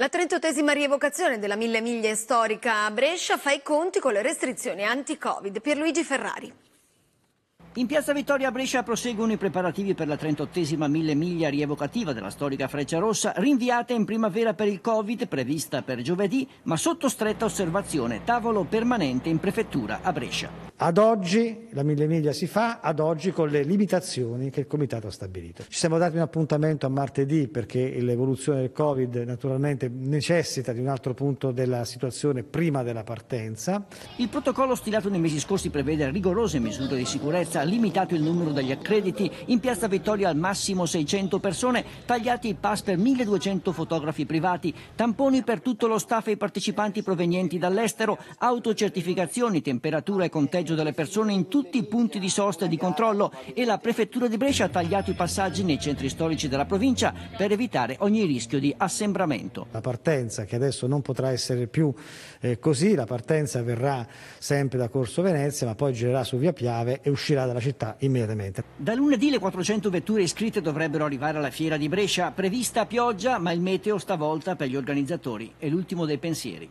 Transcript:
La 38esima rievocazione della Mille Miglia storica a Brescia fa i conti con le restrizioni anti-Covid. Pierluigi Ferrari. In piazza Vittoria a Brescia proseguono i preparativi per la 38esima mille miglia rievocativa della storica Freccia Rossa, rinviata in primavera per il Covid, prevista per giovedì, ma sotto stretta osservazione, tavolo permanente in prefettura a Brescia. Ad oggi la Mille Miglia si fa, ad oggi con le limitazioni che il Comitato ha stabilito. Ci siamo dati un appuntamento a martedì perché l'evoluzione del Covid naturalmente necessita di un altro punto della situazione prima della partenza. Il protocollo stilato nei mesi scorsi prevede rigorose misure di sicurezza, limitato il numero degli accrediti, in piazza Vittoria al massimo 600 persone, tagliati i pass per 1200 fotografi privati, tamponi per tutto lo staff e i partecipanti provenienti dall'estero, autocertificazioni, temperatura e conteggio passaggio delle persone in tutti i punti di sosta e di controllo e la Prefettura di Brescia ha tagliato i passaggi nei centri storici della provincia per evitare ogni rischio di assembramento. La partenza, che adesso non potrà essere più eh, così, la partenza verrà sempre da Corso Venezia ma poi girerà su Via Piave e uscirà dalla città immediatamente. Da lunedì le 400 vetture iscritte dovrebbero arrivare alla fiera di Brescia, prevista pioggia ma il meteo stavolta per gli organizzatori è l'ultimo dei pensieri.